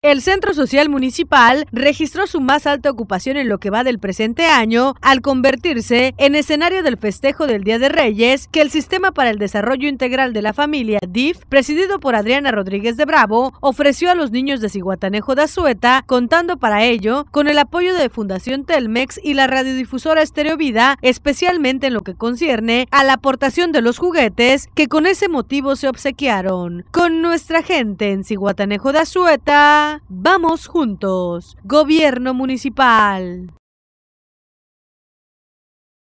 El Centro Social Municipal registró su más alta ocupación en lo que va del presente año al convertirse en escenario del festejo del Día de Reyes que el Sistema para el Desarrollo Integral de la Familia, DIF, presidido por Adriana Rodríguez de Bravo, ofreció a los niños de Ciguatanejo de Azueta, contando para ello con el apoyo de Fundación Telmex y la radiodifusora Estereovida, especialmente en lo que concierne a la aportación de los juguetes que con ese motivo se obsequiaron. Con nuestra gente en Ciguatanejo de Azueta, Vamos juntos. Gobierno Municipal.